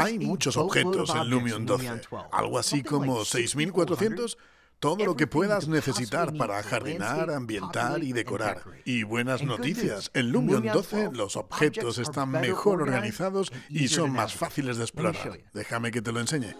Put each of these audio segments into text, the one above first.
Hay muchos objetos en Lumion 12, algo así como 6.400 todo lo que puedas necesitar para jardinar, ambientar y decorar. Y buenas noticias, en Lumion 12 los objetos están mejor organizados y son más fáciles de explorar. Déjame que te lo enseñe.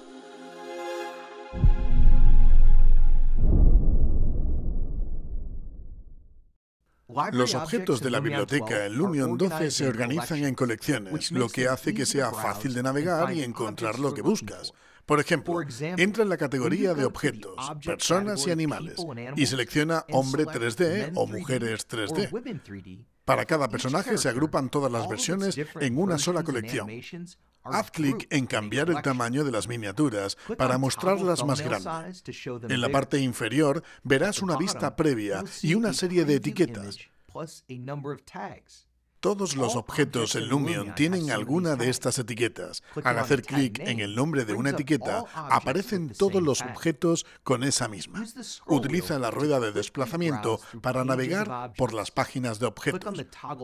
Los objetos de la biblioteca Lumion 12 se organizan en colecciones, lo que hace que sea fácil de navegar y encontrar lo que buscas. Por ejemplo, entra en la categoría de objetos, personas y animales y selecciona hombre 3D o mujeres 3D. Para cada personaje se agrupan todas las versiones en una sola colección. Haz clic en cambiar el tamaño de las miniaturas para mostrarlas más grandes. En la parte inferior verás una vista previa y una serie de etiquetas. Todos los oh, objetos en Lumion tienen alguna de estas etiquetas. Al hacer clic en el nombre de una etiqueta, aparecen todos los objetos con esa misma. Utiliza la rueda de desplazamiento para navegar por las páginas de objetos.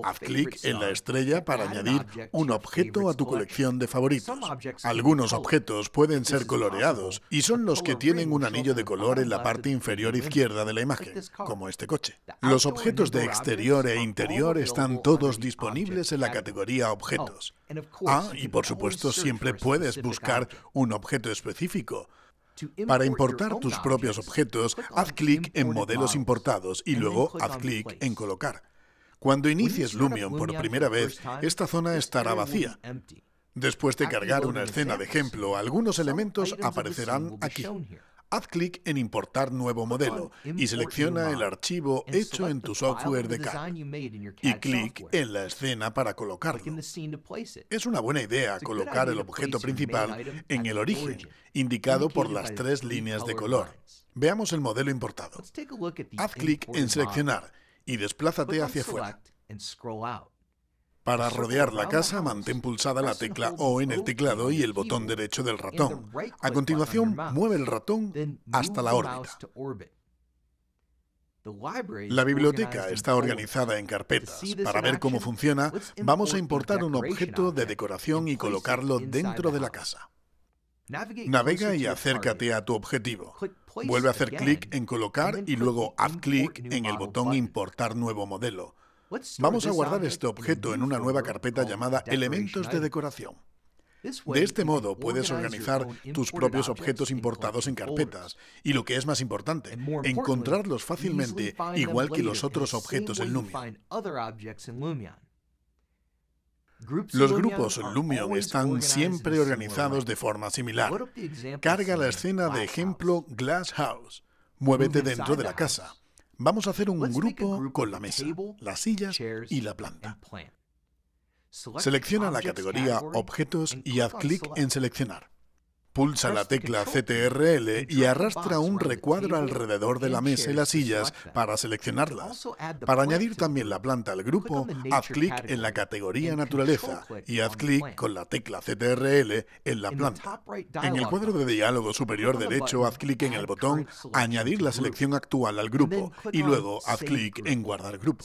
Haz clic en la estrella para añadir un objeto a tu colección de favoritos. Algunos objetos pueden ser coloreados y son los que tienen un anillo de color en la parte inferior izquierda de la imagen, como este coche. Los objetos de exterior e interior están todos disponibles en la ah, categoría oh, objetos. Ah, y por supuesto siempre puedes buscar un objeto específico. Para importar tus propios objetos, haz clic en modelos importados y luego haz clic en colocar. Cuando inicies Lumion por primera vez, esta zona estará vacía. Después de cargar una escena de ejemplo, algunos elementos aparecerán aquí. Haz clic en Importar nuevo modelo y selecciona el archivo hecho en tu software de CAD y clic en la escena para colocarlo. Es una buena idea colocar el objeto principal en el origen, indicado por las tres líneas de color. Veamos el modelo importado. Haz clic en Seleccionar y desplázate hacia afuera. Para rodear la casa, mantén pulsada la tecla O en el teclado y el botón derecho del ratón. A continuación, mueve el ratón hasta la órbita. La biblioteca está organizada en carpetas. Para ver cómo funciona, vamos a importar un objeto de decoración y colocarlo dentro de la casa. Navega y acércate a tu objetivo. Vuelve a hacer clic en colocar y luego haz clic en el botón importar nuevo modelo. Vamos a guardar este objeto en una nueva carpeta llamada Elementos de Decoración. De este modo puedes organizar tus propios objetos importados en carpetas y lo que es más importante, encontrarlos fácilmente igual que los otros objetos en Lumion. Los grupos en Lumion están siempre organizados de forma similar. Carga la escena de ejemplo Glass House. Muévete dentro de la casa. Vamos a hacer un grupo con la mesa, las sillas y la planta. Selecciona la categoría Objetos y haz clic en Seleccionar. Pulsa la tecla CTRL y arrastra un recuadro alrededor de la mesa y las sillas para seleccionarlas. Para añadir también la planta al grupo, haz clic en la categoría Naturaleza y haz clic con la tecla CTRL en la planta. En el cuadro de diálogo superior derecho, haz clic en el botón Añadir la selección actual al grupo y luego haz clic en Guardar grupo.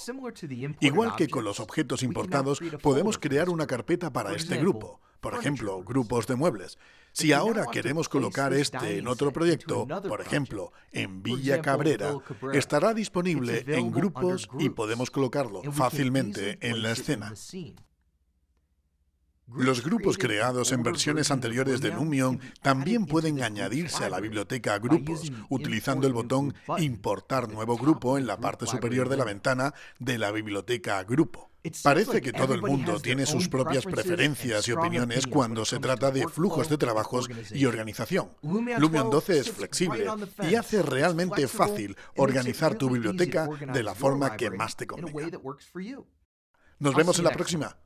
Igual que con los objetos importados, podemos crear una carpeta para este grupo por ejemplo, grupos de muebles. Si ahora queremos colocar este en otro proyecto, por ejemplo, en Villa Cabrera, estará disponible en grupos y podemos colocarlo fácilmente en la escena. Los grupos creados en versiones anteriores de Numion también pueden añadirse a la biblioteca Grupos utilizando el botón Importar nuevo grupo en la parte superior de la ventana de la biblioteca Grupo. Parece que todo el mundo tiene sus propias preferencias y opiniones cuando se trata de flujos de trabajos y organización. Lumion 12 es flexible y hace realmente fácil organizar tu biblioteca de la forma que más te convenga. Nos vemos en la próxima.